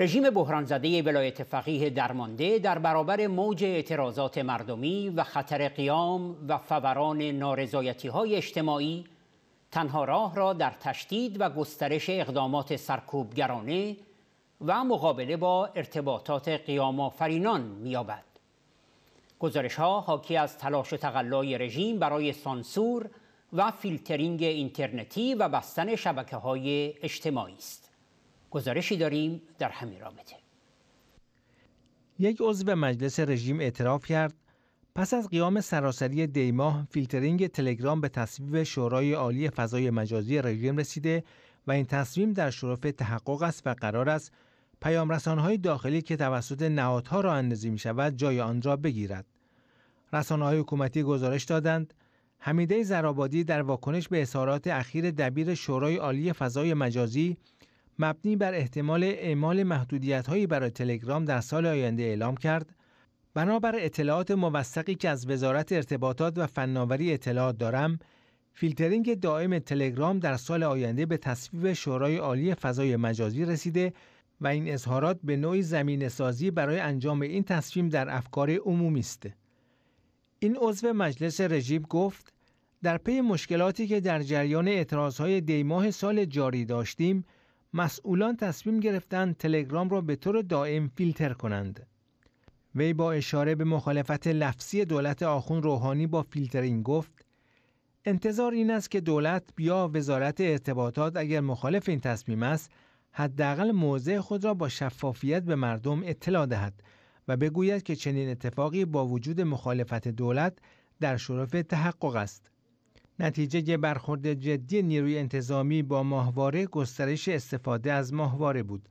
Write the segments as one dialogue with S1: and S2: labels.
S1: رژیم بحران زده ولایت فقیه درمانده در برابر موج اعتراضات مردمی و خطر قیام و فوران نارضایتی های اجتماعی تنها راه را در تشدید و گسترش اقدامات سرکوبگرانه و مقابله با ارتباطات قیام آفرینان میابد. گزارش ها حاکی از تلاش و تقلای رژیم برای سانسور و فیلترینگ اینترنتی و بستن شبکه های اجتماعی است. گزارشی داریم در همین رابطه
S2: یک عضو مجلس رژیم اعتراف کرد پس از قیام سراسری دیماه فیلترینگ تلگرام به تصویب شورای عالی فضای مجازی رژیم رسیده و این تصمیم در شرف تحقق است و قرار است پیام رسانهای داخلی که توسط نهادها را اندازی می شود جای آن را بگیرد. رسانه حکومتی گزارش دادند حمیده زرابادی در واکنش به اظهارات اخیر دبیر شورای عالی فضای مجازی مبنی بر احتمال اعمال هایی برای تلگرام در سال آینده اعلام کرد بنابر اطلاعات موثقی که از وزارت ارتباطات و فناوری اطلاعات دارم فیلترینگ دائم تلگرام در سال آینده به تصویب شورای عالی فضای مجازی رسیده و این اظهارات به نوعی زمین سازی برای انجام این تصمیم در افکار عمومی است. این عضو مجلس رژیم گفت در پی مشکلاتی که در جریان اعتراضهای دیماه سال جاری داشتیم مسئولان تصمیم گرفتند تلگرام را به طور دائم فیلتر کنند. وی با اشاره به مخالفت لفظی دولت آخون روحانی با فیلترینگ گفت انتظار این است که دولت یا وزارت ارتباطات اگر مخالف این تصمیم است حداقل موضع خود را با شفافیت به مردم اطلاع دهد و بگوید که چنین اتفاقی با وجود مخالفت دولت در شرف تحقق است. نتیجه برخورد جدی نیروی انتظامی با ماهواره گسترش استفاده از ماهواره بود.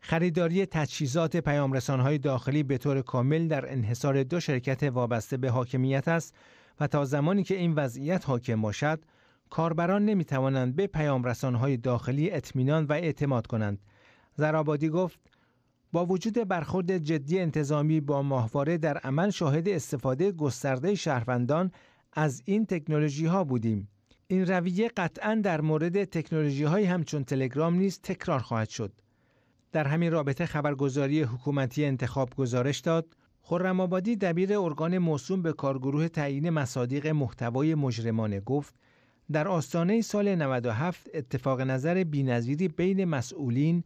S2: خریداری تجهیزات پیامرسانهای داخلی به طور کامل در انحصار دو شرکت وابسته به حاکمیت است و تا زمانی که این وضعیت حاکم باشد، کاربران نمی توانند به پیامرسانهای داخلی اطمینان و اعتماد کنند. زرابادی گفت با وجود برخورد جدی انتظامی با ماهواره در عمل شاهد استفاده گسترده شهروندان از این تکنولوژی ها بودیم این رویه قطعا در مورد تکنولوژی های همچون تلگرام نیز تکرار خواهد شد در همین رابطه خبرگزاری حکومتی انتخاب گزارش داد خرم آبادی دبیر ارگان موسوم به کارگروه تعیین مصادیق محتوای مجرمانه گفت در آستانه سال 97 اتفاق نظر بینظیری بین مسئولین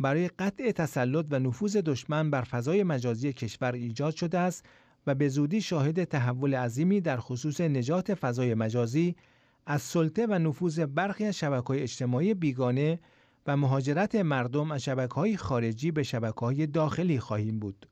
S2: برای قطع تسلط و نفوذ دشمن بر فضای مجازی کشور ایجاد شده است و به زودی شاهد تحول عظیمی در خصوص نجات فضای مجازی از سلطه و نفوذ برخی از شبکه‌های اجتماعی بیگانه و مهاجرت مردم از شبکه‌های خارجی به شبکه‌های داخلی خواهیم بود.